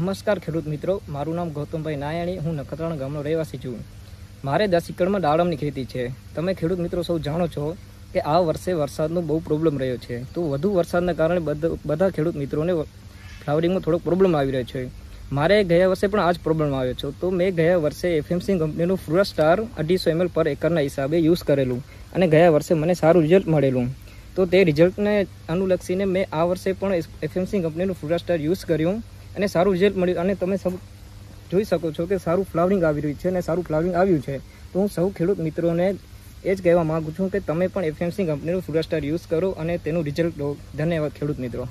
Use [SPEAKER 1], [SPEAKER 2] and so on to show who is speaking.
[SPEAKER 1] નમસ્કાર ખેડૂત મિત્રો મારું નામ ગૌતમભાઈ નાયાણી હું નખત્રાણ ગામનો રહેવાસી છું મારે દસ એકડમાં દાડમની ખેતી છે તમે ખેડૂત મિત્રો સૌ જાણો છો કે આ વર્ષે વરસાદનો બહુ પ્રોબ્લેમ રહ્યો છે તો વધુ વરસાદના કારણે બધા ખેડૂત મિત્રોને ફ્લાવરિંગમાં થોડોક પ્રોબ્લેમ આવી રહ્યો છે મારે ગયા વર્ષે પણ આ જ પ્રોબ્લેમ આવ્યો છે તો મેં ગયા વર્ષે એફએમસી કંપનીનું ફ્રુરા સ્ટાર અઢીસો એમએલ પર એકરના હિસાબે યુઝ કરેલું અને ગયા વર્ષે મને સારું રિઝલ્ટ મળેલું તો તે રિઝલ્ટને અનુલક્ષીને મેં આ વર્ષે પણ એફએમસી કંપનીનું ફ્રુરા સ્ટાર યુઝ કર્યું અને સારું રિઝલ્ટ મળ્યું અને તમે સૌ જોઈ શકો છો કે સારું ફ્લાવરિંગ આવી રહ્યું છે અને સારું ફ્લાવરિંગ આવ્યું છે તો હું સૌ ખેડૂત મિત્રોને એ જ કહેવા માગું છું કે તમે પણ એફએમસી કંપનીનું સુરસ્ટાર યુઝ કરો અને તેનું રિઝલ્ટ લો ધન્યવાદ ખેડૂત મિત્રો